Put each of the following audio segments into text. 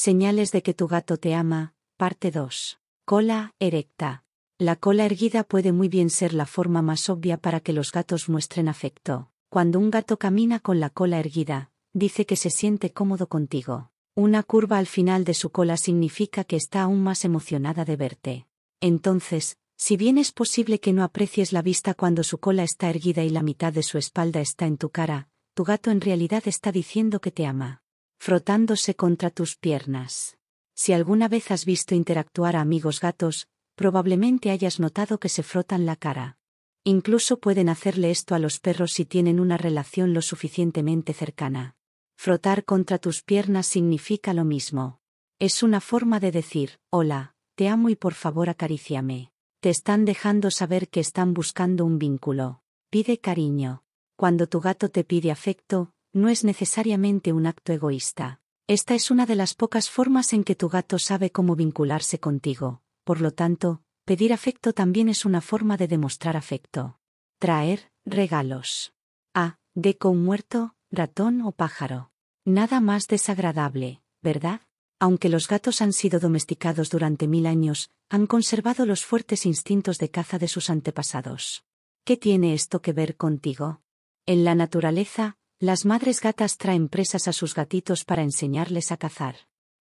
Señales de que tu gato te ama, parte 2. Cola, erecta. La cola erguida puede muy bien ser la forma más obvia para que los gatos muestren afecto. Cuando un gato camina con la cola erguida, dice que se siente cómodo contigo. Una curva al final de su cola significa que está aún más emocionada de verte. Entonces, si bien es posible que no aprecies la vista cuando su cola está erguida y la mitad de su espalda está en tu cara, tu gato en realidad está diciendo que te ama frotándose contra tus piernas. Si alguna vez has visto interactuar a amigos gatos, probablemente hayas notado que se frotan la cara. Incluso pueden hacerle esto a los perros si tienen una relación lo suficientemente cercana. Frotar contra tus piernas significa lo mismo. Es una forma de decir, hola, te amo y por favor acariciame. Te están dejando saber que están buscando un vínculo. Pide cariño. Cuando tu gato te pide afecto, no es necesariamente un acto egoísta. Esta es una de las pocas formas en que tu gato sabe cómo vincularse contigo. Por lo tanto, pedir afecto también es una forma de demostrar afecto. Traer regalos. A. De con muerto, ratón o pájaro. Nada más desagradable, ¿verdad? Aunque los gatos han sido domesticados durante mil años, han conservado los fuertes instintos de caza de sus antepasados. ¿Qué tiene esto que ver contigo? En la naturaleza, las madres gatas traen presas a sus gatitos para enseñarles a cazar.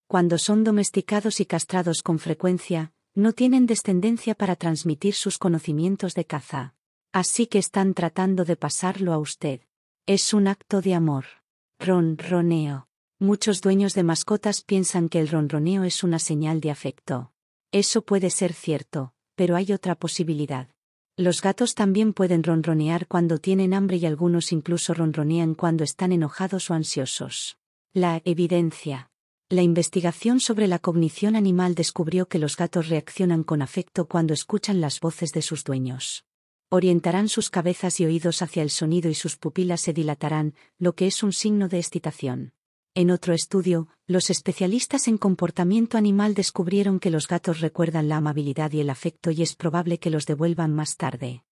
Cuando son domesticados y castrados con frecuencia, no tienen descendencia para transmitir sus conocimientos de caza. Así que están tratando de pasarlo a usted. Es un acto de amor. Ronroneo. Muchos dueños de mascotas piensan que el ronroneo es una señal de afecto. Eso puede ser cierto, pero hay otra posibilidad. Los gatos también pueden ronronear cuando tienen hambre y algunos incluso ronronean cuando están enojados o ansiosos. La evidencia. La investigación sobre la cognición animal descubrió que los gatos reaccionan con afecto cuando escuchan las voces de sus dueños. Orientarán sus cabezas y oídos hacia el sonido y sus pupilas se dilatarán, lo que es un signo de excitación. En otro estudio, los especialistas en comportamiento animal descubrieron que los gatos recuerdan la amabilidad y el afecto y es probable que los devuelvan más tarde.